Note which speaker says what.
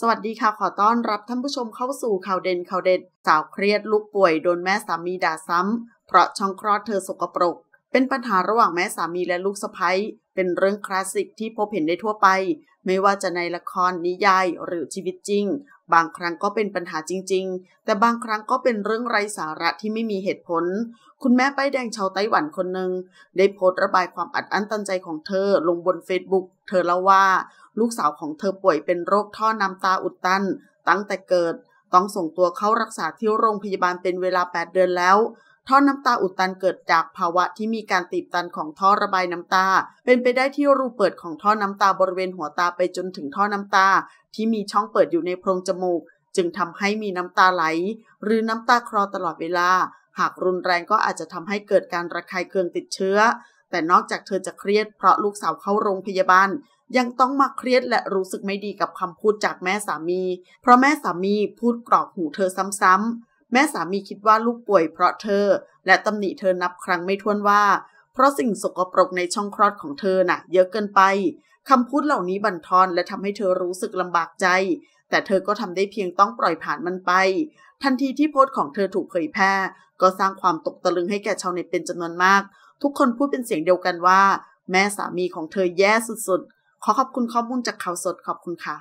Speaker 1: สวัสดีค่ะขอต้อนรับท่านผู้ชมเข้าสู่ข่าวเด่นข่าวเด็ดสาวเครียดลูกป่วยโดนแม่สามีด่าซ้ำเพราะช่องคลอดเธอสกปรกเป็นปัญหาระหว่างแม่สามีและลูกสะใภ้เป็นเรื่องคลาสสิกที่พบเห็นได้ทั่วไปไม่ว่าจะในละครนิยายหรือชีวิตจริง บางครั้งก็เป็นปัญหาจริง ๆ แต่บางครั้งก็เป็นเรื่องไร้สาระที่ไม่มีเหตุผล คุณแม่ป้ายแดงชาวไต้หวันคนหนึ่งได้โพสต์ระบายความอัดอั้นตันใจของเธอลงบนเฟซบุ๊กเธอเล่าว่าลูกสาวของเธอป่วยเป็นโรคท่อน้ำตาอุดตัน ตั้งแต่เกิดต้องส่งตัวเข้ารักษาที่โรงพยาบาลเป็นเวลา 8 เดือนแล้ว ท่อน้ำตาอุดตันเกิดจากภาวะที่มีการตีบตันของท่อระบายน้ำตา เป็นไปได้ที่รูเปิดของท่อน้ำตาบริเวณหัวตาไปจนถึงท่อน้ำตาที่มีช่องเปิดอยู่ในโพรงจมูก จึงทำให้มีน้ำตาไหล หรือน้ำตาคลอตลอดเวลา หากรุนแรงก็อาจจะทำให้เกิดการระคายเคืองติดเชื้อแต่นอกจากเธอจะเครียดเพราะลูกสาวเข้าโรงพยาบาล ยังต้องมาเครียดและรู้สึกไม่ดีกับคำพูดจากแม่สามี เพราะแม่สามีพูดกรอกหูเธอซ้ำๆแม่สามีคิดว่าลูกป่วยเพราะเธอ และตำหนิเธอนับครั้งไม่ถ้วนว่า เพราะสิ่งสกปรกในช่องคลอดของเธอหน่ะ เยอะเกินไปคำพูดเหล่านี้บั่นทอนและทำให้เธอรู้สึกลำบากใจ แต่เธอก็ทำได้เพียงต้องปล่อยผ่านมันไป ทันทีที่โพสต์ของเธอถูกเผยแพร่ ก็สร้างความตกตะลึงให้แก่ชาวเน็ตเป็นจำนวนมากทุกคนพูดเป็นเสียงเดียวกันว่า แม่สามีของเธอแย่สุดๆ ขอขอบคุณข้อมูลจากข่าวสดขอบคุณค่ะ